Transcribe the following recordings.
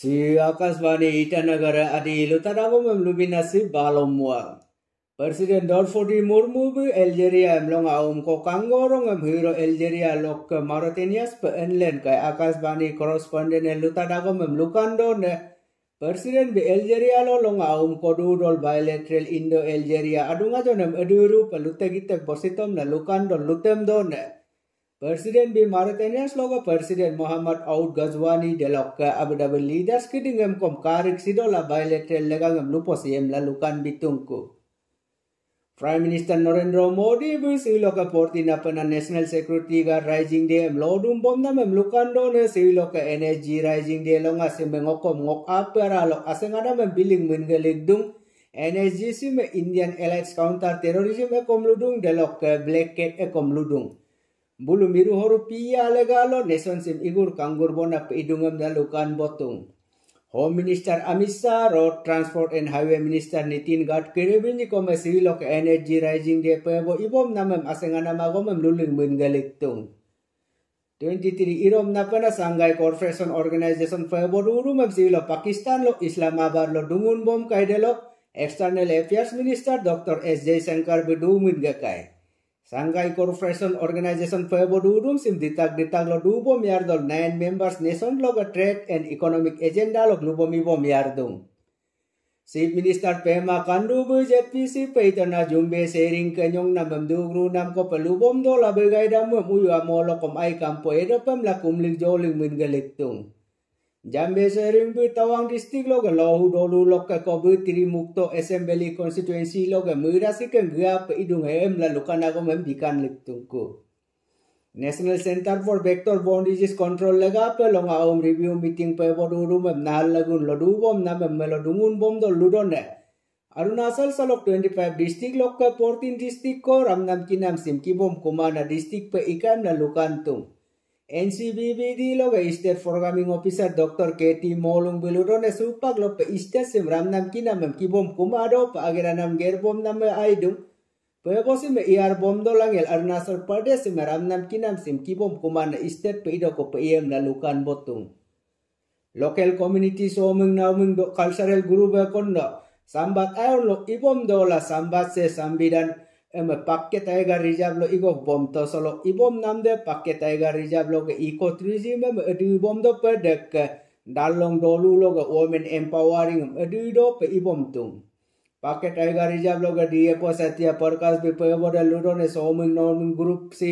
Si Akasvani Itanagar adi lutaragomem lubinasi mua. Presiden Dorfodi Murmubu Algeria emlong aum ko kanggorong em hero Algeria lok ke Mauritanias pe enlen kai koresponden korresponden el lutaragomem lukando ne Presiden be Algeria lo long aum ko dudol bilateral Indo Algeria adunga jonem eduru pelute gitek bositom ne lukando lutem do ne. Presiden B. Mauritanians logo Presiden Muhammad Aoud Ghazwani delok ka Abu Dhabi leaders kidingam kom karik sidola bilateral lagangam lupos yem lalukan bitungku. Prime Minister Narendra Modi bus iloka porti apana National Security ga Rising Day em lodum bomna lukan dona ne ke energy Rising Day longa mengokom ngok apera lo em mem biling mengelegdung energy sim Indian Allied Counter Terrorism ekom ludung ke black cat ekom ludung. Bulu miru horu pia legalo neson sim igur kanggur bona peidungam dalukan botung. Home Minister Amisha Road Transport and Highway Minister Nitin Gad bini kome sivilok energy rising de pebo ibom namem asengana magomem luling tung. 23 irom नपना Shanghai Corporation Organization फेबोर उरुम civil Pakistan लो Dungun bom डुंगुन बोम कायदे लो external affairs minister doctor S Jaishankar Bedu मिन Shanghai Corporation Organization Fuebo Durum sim ditag ditag lo dubo miardol nine members nation lo trade and economic agenda lo glubo miar miardung. Chief Minister Pema Kandubu JPC peitana jumbe sering kenyong na mamdugru nam ko pelubom do la begay damu muyu amolo kom ay kampo edapam la kumling joling min galiktung. Jambe sering bu tawang distrik lo ke lohu dolu lo ke kobu tiri mukto assembly constituency lo ke merasi ke gua pe idung hem lalu kan aku membikan litungku. National Center for Vector Borne Disease Control lega pe lo ngau review meeting pe bodu rum em nahal lagun lo dugu em nam em melo dungun bom do ludo ne. Arun asal salok 25 distrik lo ke 14 distrik ko ram nam kinam sim Bom kumana distrik pe ikan lalu kantung. NCBBD loga State Programming Officer Dr. Katie Molung Bilurone supak lo pe State Simram nam kina mem kibom kumado pa agera nam gerbom nam me aidung pe bosi me iar bom do langel Arunachal pade Simram nam kinam sim kibom kumana State pe ido ko pe iem lalukan botung local community someng naumeng do cultural guru be kondo sambat ayon lo ibom do la sambat se sambidan eme pakke taiga rizab lo igo bom to solo ibom nam de pakke taiga rizab lo ge iko trizi me me adu bom do pe dalong dolu lo ge women empowering adu e di pe ibom tung pakke taiga rizab lo ge die po satya e parkas bi pe e bodal ludo ne somin grup si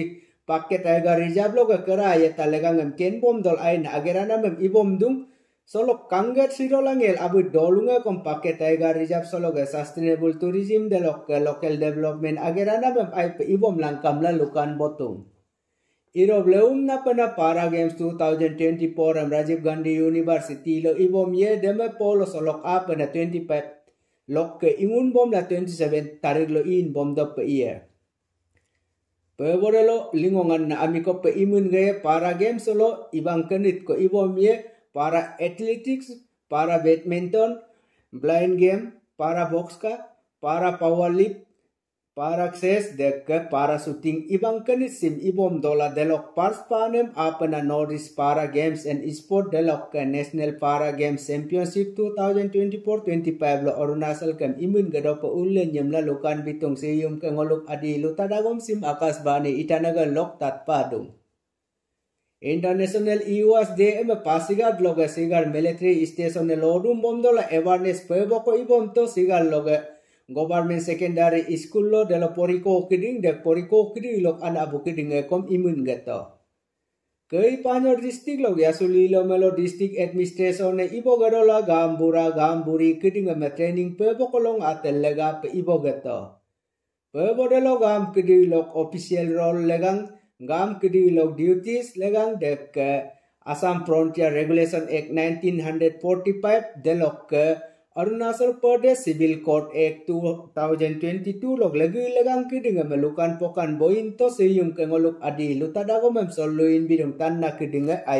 pakke taiga rizab lo ge kera ye talegang em ken bom dol ain agera em ibom dung Solo kanget langel abu dolunga kom pake taiga reserve solo ke sustainable tourism de local local development agerana ai pe ibom langkam la lukan botung. Irobleum na pana para games 2024 am Rajiv Gandhi University lo ibom ye deme polo solok na 25 lok ke imun bom la 27 tarik lo in bom dop pe iye. lo lingongan na amiko pe imun ge para games solo ibang kenit ko ibom ye para athletics, para badminton, blind game, para box ka, para power lip, para access deck, para shooting, ibang kanis sim ibom dola delok pars panem apana noris para games and sport delok ka national para games championship 2024-25 lo orunasal kem imun gado pa ulen nyem lokan lukan bitong siyum ke ngoluk adi lutadagom sim akas bani itanaga lok tat padung. International EUAS DM pasigar loge sigar military station lorum bomdola awareness peboko ibomto sigar loge government secondary school lo delo poriko kiding dek poriko kiding lok an abu ekom imun geto. Kei panyo district lo yasuli lo melo distik administration ne ibo gadola gambura gamburi kiding me training peboko long atel lega pe ibo geto. Pebodelo gam kiding lok official role legang ngam kidi log duties legang dek Assam Frontier Regulation Act 1945 delok Arunachal Pradesh Civil Court Act 2022 log lagi legang kidi melukan pokan boin to siyum kengoluk adi lutadago memsoluin bidung tanah kidi ngai